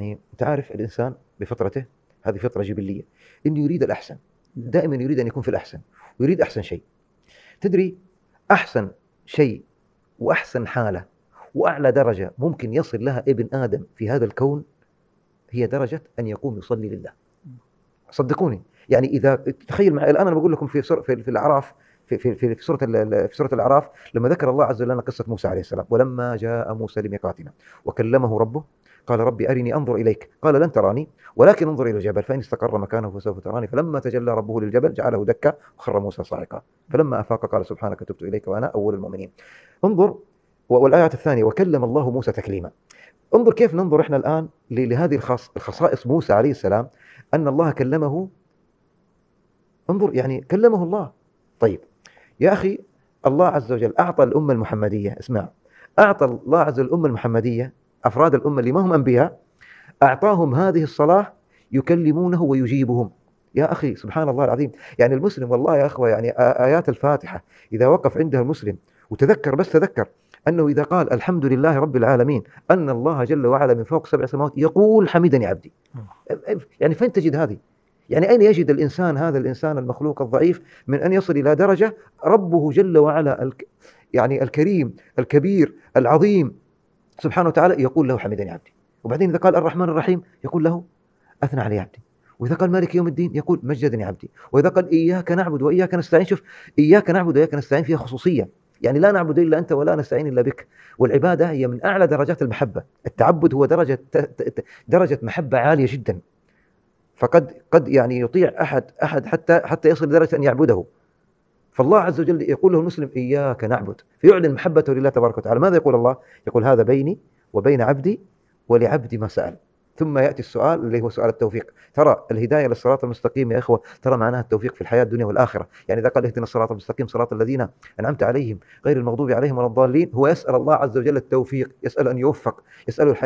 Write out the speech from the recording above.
يعني انت عارف الانسان بفطرته هذه فطره جبليه انه يريد الاحسن نعم. دائما يريد ان يكون في الاحسن ويريد احسن شيء تدري احسن شيء واحسن حاله واعلى درجه ممكن يصل لها ابن ادم في هذا الكون هي درجه ان يقوم يصلي لله نعم. صدقوني يعني اذا تخيل معي الان انا بقول لكم في في الاعراف في في في, في سوره في سوره الاعراف لما ذكر الله عز وجل لنا قصه موسى عليه السلام ولما جاء موسى لميقاتنا وكلمه ربه قال ربي أرني أنظر إليك قال لن تراني ولكن انظر إلى الجبل فإن استقر مكانه فسوف تراني فلما تجلى ربه للجبل جعله دكا وخر موسى صاعقا فلما أفاق قال سبحانك تبت إليك وأنا أول المؤمنين انظر والآية الثانية وكلم الله موسى تكليما انظر كيف ننظر احنا الآن لهذه الخصائص موسى عليه السلام أن الله كلمه انظر يعني كلمه الله طيب يا أخي الله عز وجل أعطى الأمة المحمدية اسمع أعطى الله عز وجل الأمة المحمدية أفراد الأمة اللي ما هم أنبياء أعطاهم هذه الصلاة يكلمونه ويجيبهم يا أخي سبحان الله العظيم يعني المسلم والله يا أخوة يعني آيات الفاتحة إذا وقف عندها المسلم وتذكر بس تذكر أنه إذا قال الحمد لله رب العالمين أن الله جل وعلا من فوق سبع سماوات يقول حمدني عبدي يعني فين تجد هذه يعني أين يجد الإنسان هذا الإنسان المخلوق الضعيف من أن يصل إلى درجة ربه جل وعلا الك يعني الكريم الكبير العظيم سبحانه وتعالى يقول له حمدني عبدي وبعدين إذا قال الرحمن الرحيم يقول له أثنى علي عبدي وإذا قال مالك يوم الدين يقول مجدني عبدي وإذا قال إياك نعبد وإياك نستعين شوف إياك نعبد وإياك نستعين فيها خصوصية يعني لا نعبد إلا أنت ولا نستعين إلا بك والعبادة هي من أعلى درجات المحبة التعبد هو درجة درجة محبة عالية جدا فقد قد يعني يطيع احد احد حتى حتى يصل لدرجه ان يعبده فالله عز وجل يقول له المسلم اياك نعبد فيعلن محبته لله تبارك وتعالى ماذا يقول الله يقول هذا بيني وبين عبدي ولعبدي ما سال ثم ياتي السؤال اللي هو سؤال التوفيق ترى الهدايه للصراط المستقيم يا اخوه ترى معناها التوفيق في الحياه الدنيا والاخره يعني اذا قال اهدنا الصراط المستقيم صراط الذين انعمت عليهم غير المغضوب عليهم ولا الضالين هو يسال الله عز وجل التوفيق يسال ان يوفق يسال الحياة